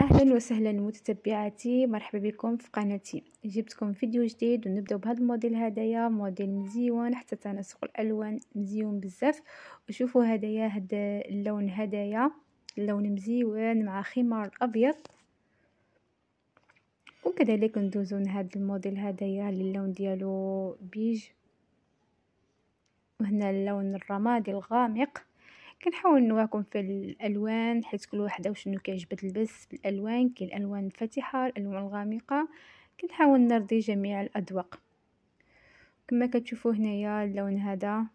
اهلا وسهلا متتبعاتي مرحبا بكم في قناتي جبتكم فيديو جديد ونبداو بهذا الموديل هدايا موديل مزيون حتى تناسق الالوان مزيون بزاف وشوفوا هدايا هذا اللون هدايا اللون مزيون مع خمار ابيض وكذلك ندوزو لهاد الموديل هدايا اللون ديالو بيج وهنا اللون الرمادي الغامق كنحاول نواكم في الالوان حيت كل وحده وشنو كيعجبها تلبس الالوان كاين الالوان الفاتحه الالوان الغامقه كنحاول نرضي جميع الاذواق كما كتشوفوا هنايا اللون هذا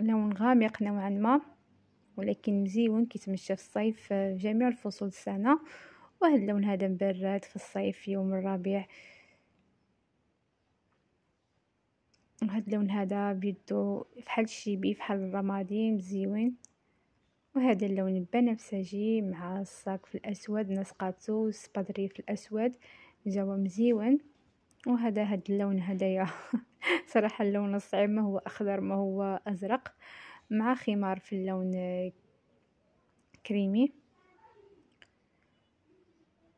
لون غامق نوعا ما ولكن مزيون كيتمشى في الصيف في جميع الفصول السنه وهذا اللون هذا مبرد في الصيف في يوم الربيع يكون هاد اللون هذا بيدو فحال الشيبي فحال الرمادي مزيون وهذا اللون البنفسجي مع الصاك في الاسود نسقاتو سبادري في الاسود جاوا مزيون وهذا هاد اللون هدايا صراحه اللون الصعيب ما هو اخضر ما هو ازرق مع خمار في اللون كريمي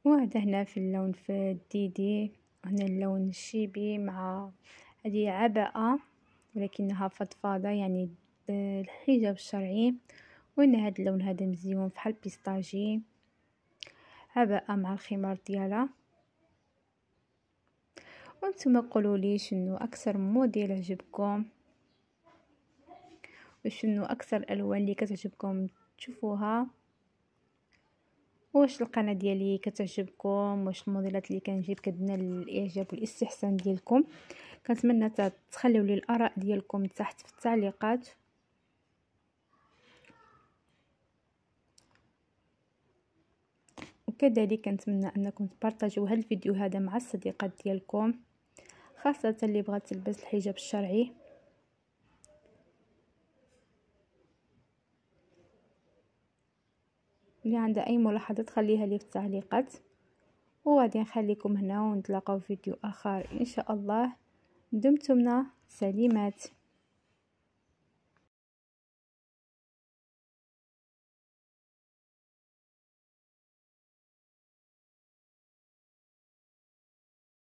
وهذا هنا في اللون في الديدي هنا اللون الشيبي مع هذه عباءة ولكنها فضفاضة يعني الحجاب الشرعي وان هاد اللون هذا مزيون فحال بيستاجي عباءة مع الخمار ديالها وانتم قولوا لي شنو اكثر موديل عجبكم وشنو اكثر الالوان اللي كتعجبكم تشوفوها واش القناه ديالي كتعجبكم واش الموديلات اللي كنجيب كتبنى الاعجاب والاستحسان ديالكم كنتمنى تخليو لي الاراء ديالكم تحت في التعليقات وكذلك كنتمنى انكم تبارطاجيو هذا الفيديو هذا مع الصديقات ديالكم خاصه اللي بغات تلبس الحجاب الشرعي اللي عندها اي ملاحظات خليها لي في التعليقات وغادي نخليكم هنا ونتلاقاو في فيديو اخر ان شاء الله دمتم سليمات